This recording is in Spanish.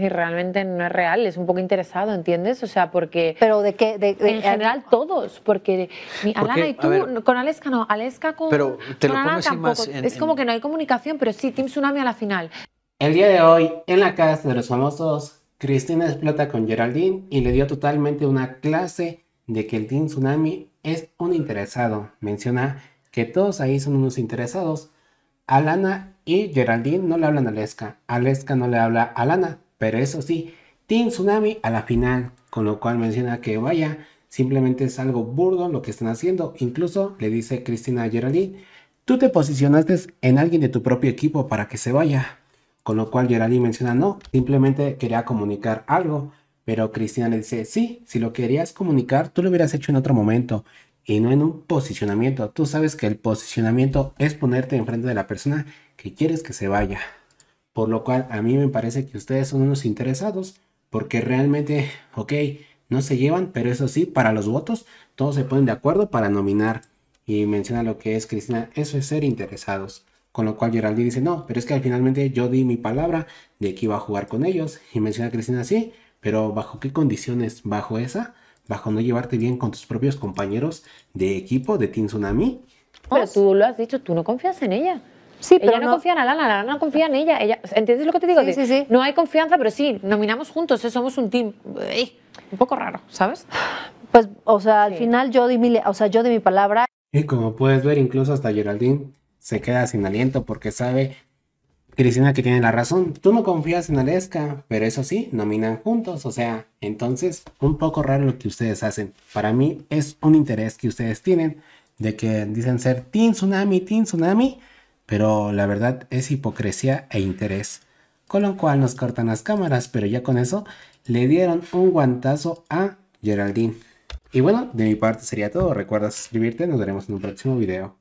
Y realmente no es real, es un poco interesado, ¿entiendes? O sea, porque... Pero de qué... en eh, general todos, porque Alana y tú, con Aleska no, Aleska con, pero te lo Alana Más es como que no hay comunicación, pero sí, Team Tsunami a la final. El día de hoy, en la casa de los famosos, Cristina explota con Geraldine y le dio totalmente una clase de que el Team Tsunami es un interesado. Menciona que todos ahí son unos interesados. Alana y Geraldine no le hablan a Aleska. Aleska no le habla a Alana. Pero eso sí, Team Tsunami a la final, con lo cual menciona que vaya, simplemente es algo burdo lo que están haciendo. Incluso le dice Cristina Geraldine, tú te posicionaste en alguien de tu propio equipo para que se vaya. Con lo cual Geraldine menciona, no, simplemente quería comunicar algo. Pero Cristina le dice, sí, si lo querías comunicar, tú lo hubieras hecho en otro momento y no en un posicionamiento. Tú sabes que el posicionamiento es ponerte enfrente de la persona que quieres que se vaya. Por lo cual a mí me parece que ustedes son unos interesados porque realmente, ok, no se llevan, pero eso sí, para los votos todos se ponen de acuerdo para nominar. Y menciona lo que es Cristina, eso es ser interesados. Con lo cual Geraldine dice, no, pero es que al finalmente yo di mi palabra de que iba a jugar con ellos. Y menciona a Cristina, sí, pero ¿bajo qué condiciones? ¿Bajo esa? ¿Bajo no llevarte bien con tus propios compañeros de equipo de Team Tsunami? Pero tú lo has dicho, tú no confías en ella. Sí, pero no, no, confía en Alana, Alana no confía en ella. ella ¿Entiendes lo que te digo? Sí, No hay confianza, pero sí, nominamos juntos, eh, somos un team. Eh, un poco raro, ¿sabes? Pues, o sea, al final yo de mi, o sea, yo di mi palabra. Y como puedes ver, incluso hasta Geraldine se queda sin aliento porque sabe Cristina que tiene la razón. Tú no confías en Aleska, pero eso sí, nominan juntos. O sea, entonces, un poco raro lo que ustedes hacen. Para mí es un interés que ustedes tienen de que dicen ser Team Tsunami, Team Tsunami, pero la verdad es hipocresía e interés, con lo cual nos cortan las cámaras, pero ya con eso le dieron un guantazo a Geraldine. Y bueno, de mi parte sería todo, recuerda suscribirte, nos veremos en un próximo video.